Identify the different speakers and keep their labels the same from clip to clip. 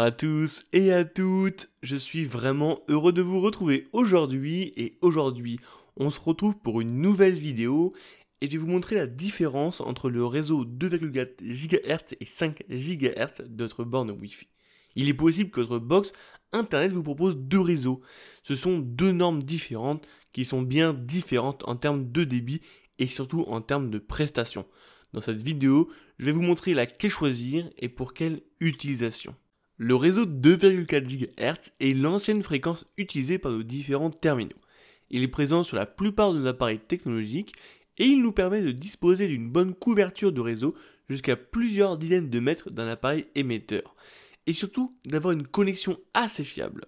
Speaker 1: Bonjour à tous et à toutes, je suis vraiment heureux de vous retrouver aujourd'hui et aujourd'hui on se retrouve pour une nouvelle vidéo et je vais vous montrer la différence entre le réseau 2,4 GHz et 5 GHz de notre borne Wi-Fi. Il est possible que votre box Internet vous propose deux réseaux. Ce sont deux normes différentes qui sont bien différentes en termes de débit et surtout en termes de prestations. Dans cette vidéo, je vais vous montrer laquelle choisir et pour quelle utilisation. Le réseau 2,4 GHz est l'ancienne fréquence utilisée par nos différents terminaux. Il est présent sur la plupart de nos appareils technologiques et il nous permet de disposer d'une bonne couverture de réseau jusqu'à plusieurs dizaines de mètres d'un appareil émetteur, et surtout d'avoir une connexion assez fiable.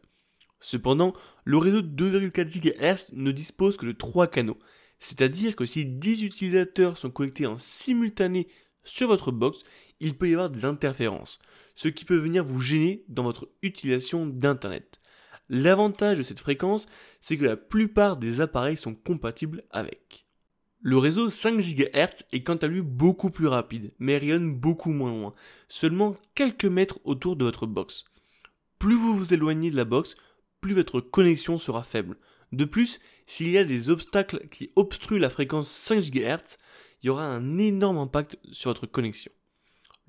Speaker 1: Cependant, le réseau 2,4 GHz ne dispose que de 3 canaux, c'est-à-dire que si 10 utilisateurs sont connectés en simultané sur votre box, il peut y avoir des interférences, ce qui peut venir vous gêner dans votre utilisation d'Internet. L'avantage de cette fréquence, c'est que la plupart des appareils sont compatibles avec. Le réseau 5 GHz est quant à lui beaucoup plus rapide, mais rayonne beaucoup moins loin, seulement quelques mètres autour de votre box. Plus vous vous éloignez de la box, plus votre connexion sera faible. De plus, s'il y a des obstacles qui obstruent la fréquence 5 GHz, il y aura un énorme impact sur votre connexion.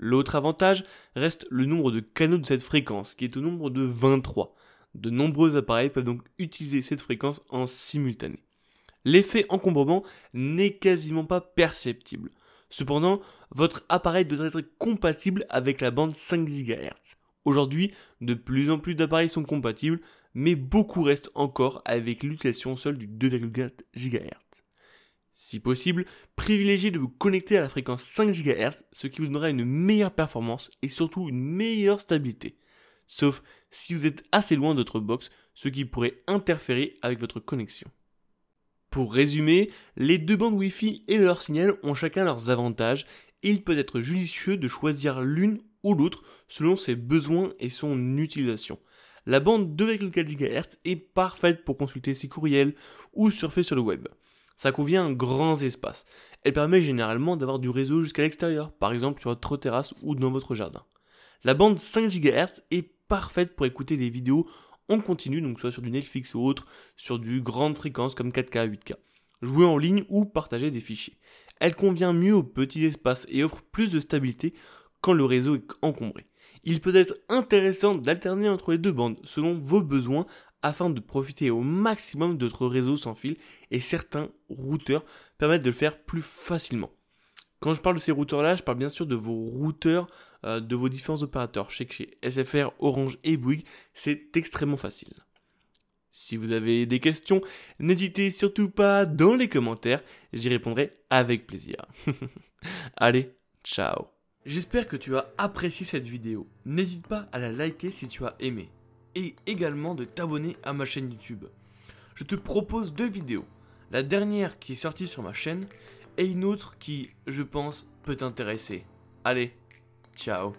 Speaker 1: L'autre avantage reste le nombre de canaux de cette fréquence, qui est au nombre de 23. De nombreux appareils peuvent donc utiliser cette fréquence en simultané. L'effet encombrement n'est quasiment pas perceptible. Cependant, votre appareil devrait être compatible avec la bande 5 GHz. Aujourd'hui, de plus en plus d'appareils sont compatibles, mais beaucoup restent encore avec l'utilisation seule du 2,4 GHz. Si possible, privilégiez de vous connecter à la fréquence 5 GHz, ce qui vous donnera une meilleure performance et surtout une meilleure stabilité. Sauf si vous êtes assez loin votre box, ce qui pourrait interférer avec votre connexion. Pour résumer, les deux bandes Wi-Fi et leur signal ont chacun leurs avantages et il peut être judicieux de choisir l'une ou l'autre selon ses besoins et son utilisation. La bande 2,4 GHz est parfaite pour consulter ses courriels ou surfer sur le web. Ça convient à grands espaces. Elle permet généralement d'avoir du réseau jusqu'à l'extérieur, par exemple sur votre terrasse ou dans votre jardin. La bande 5 GHz est parfaite pour écouter des vidéos en continu, donc soit sur du Netflix ou autre, sur du grande fréquence comme 4K, 8K, jouer en ligne ou partager des fichiers. Elle convient mieux aux petits espaces et offre plus de stabilité quand le réseau est encombré. Il peut être intéressant d'alterner entre les deux bandes selon vos besoins afin de profiter au maximum de votre réseau sans fil et certains routeurs permettent de le faire plus facilement. Quand je parle de ces routeurs-là, je parle bien sûr de vos routeurs euh, de vos différents opérateurs. Je que chez SFR, Orange et Bouygues, c'est extrêmement facile. Si vous avez des questions, n'hésitez surtout pas dans les commentaires, j'y répondrai avec plaisir. Allez, ciao J'espère que tu as apprécié cette vidéo. N'hésite pas à la liker si tu as aimé et également de t'abonner à ma chaîne YouTube. Je te propose deux vidéos, la dernière qui est sortie sur ma chaîne et une autre qui, je pense, peut t'intéresser. Allez, ciao